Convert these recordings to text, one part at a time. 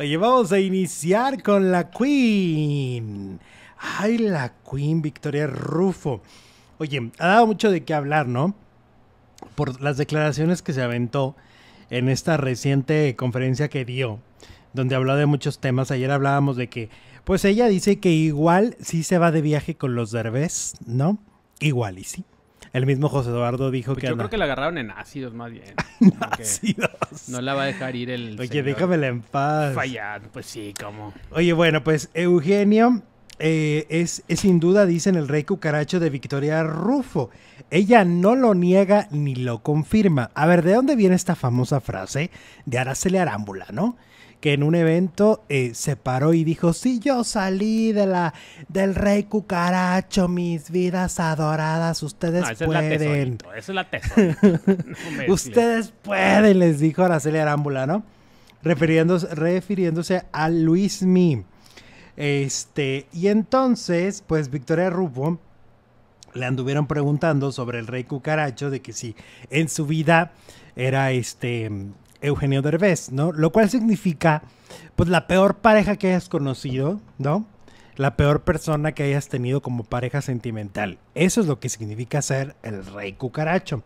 Oye, vamos a iniciar con la Queen. Ay, la Queen Victoria Rufo. Oye, ha dado mucho de qué hablar, ¿no? Por las declaraciones que se aventó en esta reciente conferencia que dio, donde habló de muchos temas. Ayer hablábamos de que, pues ella dice que igual sí se va de viaje con los derbés, ¿no? Igual y sí. El mismo José Eduardo dijo pues que. Yo creo que la agarraron en ácidos más bien. ácidos. No la va a dejar ir el. Oye, en paz. Fallar, pues sí, como. Oye, bueno, pues Eugenio. Eh, es, es, sin duda, dicen el rey cucaracho de Victoria Rufo. Ella no lo niega ni lo confirma. A ver, ¿de dónde viene esta famosa frase de Araceli Arámbula, no? que en un evento eh, se paró y dijo, si yo salí de la, del rey cucaracho, mis vidas adoradas, ustedes pueden. eso es la no ustedes pueden, les dijo Araceli Arámbula, ¿no? Refiriéndose, refiriéndose a Luis Mi. Este, y entonces, pues Victoria Rubo, le anduvieron preguntando sobre el rey cucaracho, de que si en su vida era este Eugenio Derbez, ¿no? Lo cual significa, pues, la peor pareja que hayas conocido, ¿no? La peor persona que hayas tenido como pareja sentimental. Eso es lo que significa ser el rey cucaracho.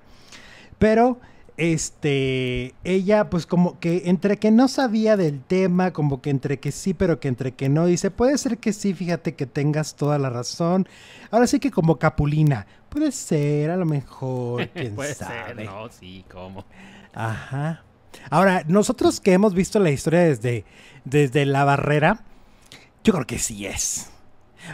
Pero, este, ella, pues, como que entre que no sabía del tema, como que entre que sí, pero que entre que no, dice, puede ser que sí, fíjate que tengas toda la razón. Ahora sí que como Capulina, puede ser, a lo mejor, quién puede sabe. Ser, no, sí, ¿cómo? Ajá. Ahora, nosotros que hemos visto la historia desde, desde la barrera, yo creo que sí es.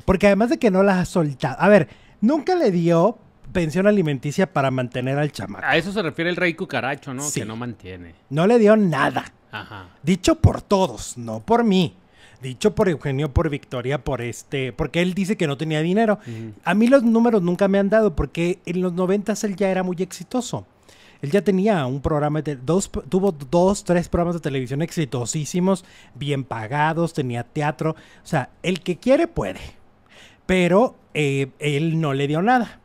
Porque además de que no la ha soltado. A ver, nunca le dio pensión alimenticia para mantener al chamaco. A eso se refiere el rey cucaracho, ¿no? Que no mantiene. No le dio nada. Ajá. Dicho por todos, no por mí. Dicho por Eugenio, por Victoria, por este, porque él dice que no tenía dinero. A mí los números nunca me han dado porque en los noventas él ya era muy exitoso. Él ya tenía un programa, de, dos, tuvo dos, tres programas de televisión exitosísimos, bien pagados, tenía teatro. O sea, el que quiere puede. Pero eh, él no le dio nada.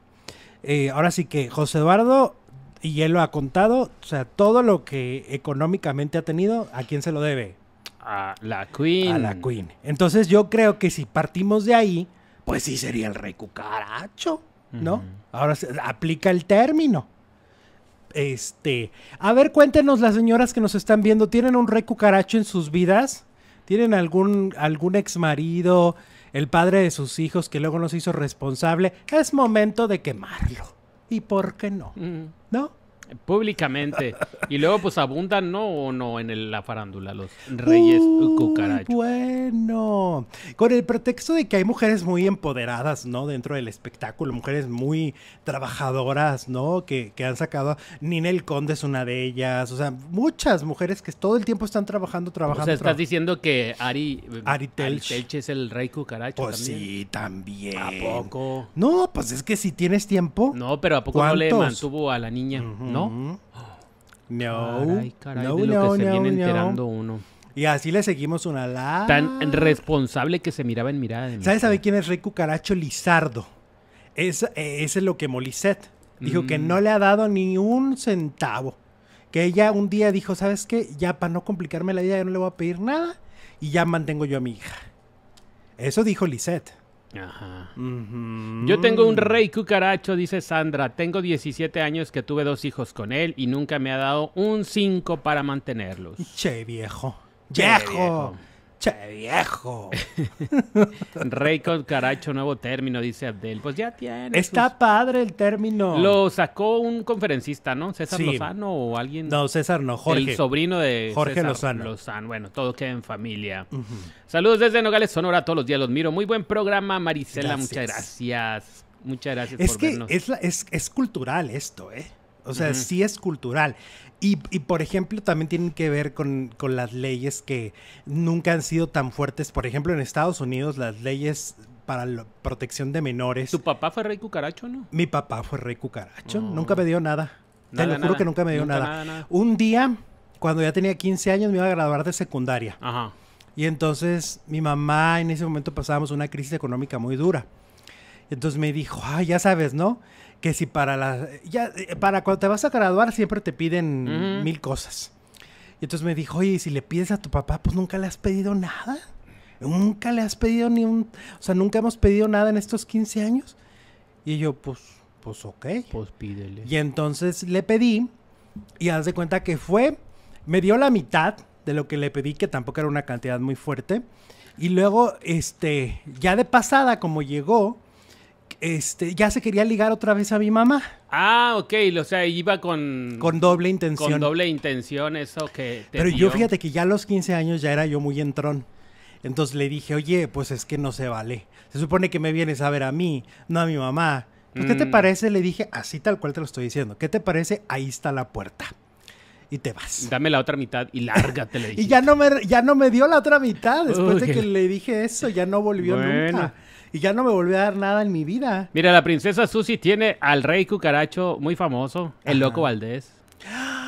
Eh, ahora sí que José Eduardo, y él lo ha contado, o sea, todo lo que económicamente ha tenido, ¿a quién se lo debe? A la Queen. A la Queen. Entonces yo creo que si partimos de ahí, pues sí sería el rey cucaracho, ¿no? Ahora se aplica el término. Este, a ver, cuéntenos las señoras que nos están viendo, ¿tienen un rey cucaracho en sus vidas? ¿Tienen algún, algún ex marido, el padre de sus hijos que luego nos hizo responsable? Es momento de quemarlo. ¿Y por qué no? Mm. ¿No? Públicamente. y luego, pues, abundan, ¿no? O no en la farándula, los reyes uh, Bueno, con el pretexto de que hay mujeres muy empoderadas, ¿no? Dentro del espectáculo, mujeres muy trabajadoras, ¿no? Que, que han sacado. Ninel Conde es una de ellas. O sea, muchas mujeres que todo el tiempo están trabajando, trabajando. O sea, estás diciendo que Ari, Ari, Telch. es el rey cucaracho. Pues también? sí, también. ¿A poco? No, pues es que si tienes tiempo. No, pero ¿a poco no le mantuvo a la niña? ¿No? No. no, Y así le seguimos una la. Tan responsable que se miraba en mirada. De ¿Sabes sabe quién es Rey Cucaracho Lizardo? Es, eh, ese es lo que Molisset Dijo que mm. no le ha dado ni un centavo. Que ella un día dijo, ¿sabes qué? Ya para no complicarme la vida, ya no le voy a pedir nada. Y ya mantengo yo a mi hija. Eso dijo Lisette. Ajá. Yo tengo un rey cucaracho, dice Sandra. Tengo 17 años que tuve dos hijos con él y nunca me ha dado un 5 para mantenerlos. Che, viejo. Viejo. viejo. Che viejo. Rey con caracho, nuevo término, dice Abdel. Pues ya tiene. Está padre el término. Lo sacó un conferencista, ¿no? César Lozano o alguien. No, César no, Jorge. El sobrino de Jorge César Lozano. Bueno, todo queda en familia. Saludos desde Nogales, Sonora. Todos los días los miro. Muy buen programa, Marisela. Muchas gracias. Muchas gracias por que vernos. Es, es, es cultural esto, ¿eh? O sea, sí es cultural. Y, por ejemplo, también tienen que ver con, las leyes que nunca han sido tan fuertes. Por ejemplo, en Estados Unidos, las leyes para la protección de menores. ¿Tu papá fue rey cucaracho, no? Mi papá fue rey cucaracho. Oh. Nunca me dio nada. Te lo juro que nunca me dio nada. Un día, cuando ya tenía 15 años, me iba a graduar de secundaria. Ajá. Y entonces mi mamá en ese momento pasábamos una crisis económica muy dura. Entonces me dijo, ah, ya sabes, ¿no? que si para la... Ya, para cuando te vas a graduar siempre te piden mil cosas. Y entonces me dijo, oye, ¿y si le pides a tu papá, pues nunca le has pedido nada. Nunca le has pedido ni un... O sea, nunca hemos pedido nada en estos 15 años. Y yo, pues, pues ok. Pues pídele. Y entonces le pedí y haz de cuenta que fue, me dio la mitad de lo que le pedí, que tampoco era una cantidad muy fuerte. Y luego, este, ya de pasada, como llegó, este, ya se quería ligar otra vez a mi mamá. Ah, ok, o sea, iba con... Con doble intención. Con doble intención, eso que... Pero yo fíjate que ya a los 15 años ya era yo muy entrón. Entonces le dije, oye, pues es que no se vale. Se supone que me vienes a ver a mí, no a mi mamá. ¿Qué te mm. parece? Le dije, así tal cual te lo estoy diciendo. ¿Qué te parece? Ahí está la puerta y te vas. Dame la otra mitad y lárgate, le dije. y ya no, me, ya no me dio la otra mitad después de que le dije eso, ya no volvió nunca y ya no me volvió a dar nada en mi vida. Mira, la princesa Susi tiene al rey cucaracho muy famoso, el loco Valdés.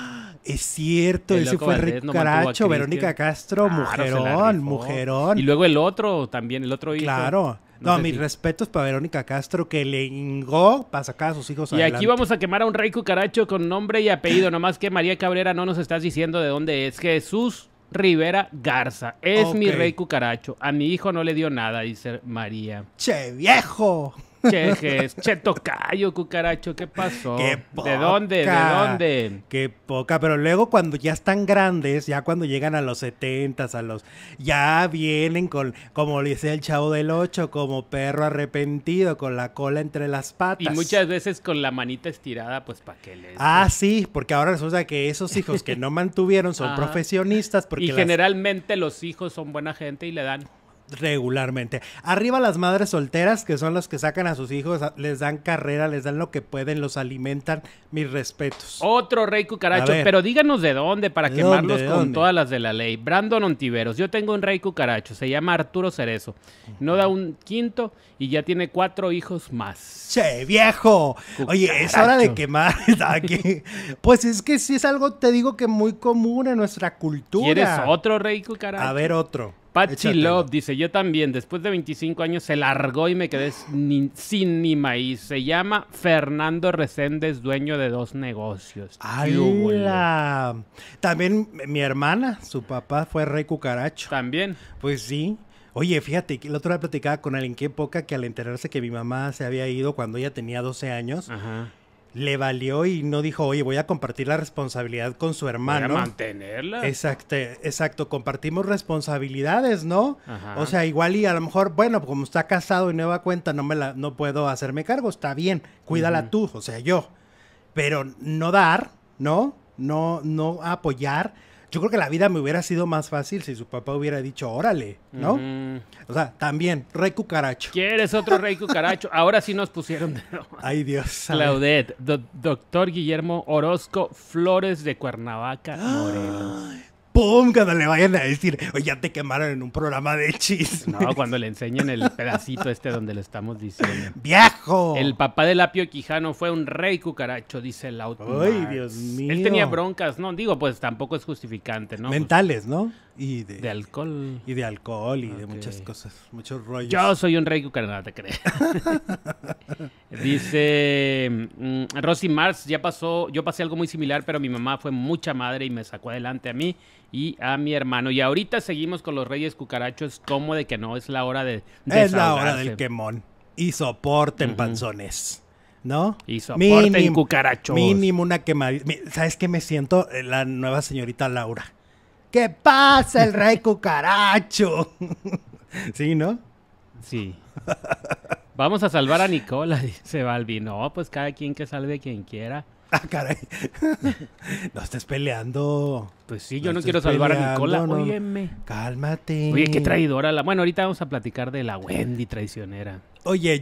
Es cierto, ese fue Rey Cucaracho, Verónica Castro, mujerón, mujerón. Y luego el otro también, el otro hijo. Claro. No, mis respetos para Verónica Castro, que le ingó para sacar a sus hijos Y aquí vamos a quemar a un rey cucaracho con nombre y apellido, nomás que María Cabrera no nos estás diciendo de dónde es. Jesús Rivera Garza. Es mi rey cucaracho. A mi hijo no le dio nada, dice María. Che, viejo. Che, che tocayo, cucaracho, ¿qué pasó? ¿De dónde? ¿De dónde? Qué poca, pero luego cuando ya están grandes, ya cuando llegan a los setentas, a los ya vienen con como le dice el chavo del ocho, como perro arrepentido con la cola entre las patas. Y muchas veces con la manita estirada, pues para que les Ah, sí, porque ahora resulta que esos hijos que no mantuvieron son profesionistas porque y generalmente los hijos son buena gente y le dan regularmente. Arriba las madres solteras, que son las que sacan a sus hijos, les dan carrera, les dan lo que pueden, los alimentan. Mis respetos. Otro rey cucaracho, pero díganos de dónde para quemarlos con todas las de la ley. Brandon Ontiveros, yo tengo un rey cucaracho, se llama Arturo Cerezo. No da un quinto y ya tiene cuatro hijos más. Che, viejo. Oye, es hora de quemar. Aquí. pues es que si es algo, te digo, que muy común en nuestra cultura. ¿Quieres otro rey cucaracho? A ver, otro. Pachi Love dice, yo también, después de 25 años se largó y me quedé sin, ni maíz. Se llama Fernando Reséndez, dueño de dos negocios. hola. También mi hermana, su papá fue rey cucaracho. También. Pues sí. Oye, fíjate, la otro día platicaba con alguien, qué poca que al enterarse que mi mamá se había ido cuando ella tenía 12 años, Ajá le valió y no dijo, oye, voy a compartir la responsabilidad con su hermano. Voy mantenerla. Exacto, exacto, compartimos responsabilidades, ¿no? O sea, igual y a lo mejor, bueno, como está casado y nueva cuenta, no me la, no puedo hacerme cargo, está bien, cuídala tú, o sea, yo. Pero no dar, ¿no? No, no apoyar yo creo que la vida me hubiera sido más fácil si su papá hubiera dicho, órale, ¿no? O sea, también, rey cucaracho. ¿Quieres otro rey cucaracho? Ahora sí nos pusieron de Ay, Dios. Claudette, doctor Guillermo Orozco Flores de Cuernavaca, Morelos. ¡pum! Cuando le vayan a decir, oye, ya te quemaron en un programa de chisme. No, cuando le enseñen el pedacito este donde lo estamos diciendo. ¡Viejo! El papá de Lapio Quijano fue un rey cucaracho, dice el auto. ¡Ay, Dios mío! Él tenía broncas, ¿no? Digo, pues tampoco es justificante, ¿no? Mentales, ¿no? Y de, de alcohol. Y de alcohol y de muchas cosas, muchos rollos. Yo soy un rey cucaracho, te crees. dice mm, Rosy Mars, ya pasó, yo pasé algo muy similar, pero mi mamá fue mucha madre y me sacó adelante a mí y a mi hermano. Y ahorita seguimos con los Reyes Cucarachos, como de que no, es la hora de... Es la hora del quemón. Y soporten, en panzones. ¿No? Y soporten mínimo, cucarachos. Mínimo una quemadita. ¿Sabes qué me siento? Eh, la nueva señorita Laura. ¿Qué pasa, el rey cucaracho? sí, ¿no? Sí. Vamos a salvar a Nicola, dice Balbi. No, pues cada quien que salve quien quiera. Ah, no estés peleando. Pues sí, yo no, quiero salvar a Nicola. Cálmate. Oye, qué traidora la. Bueno, ahorita vamos a platicar de la Wendy traicionera. Oye,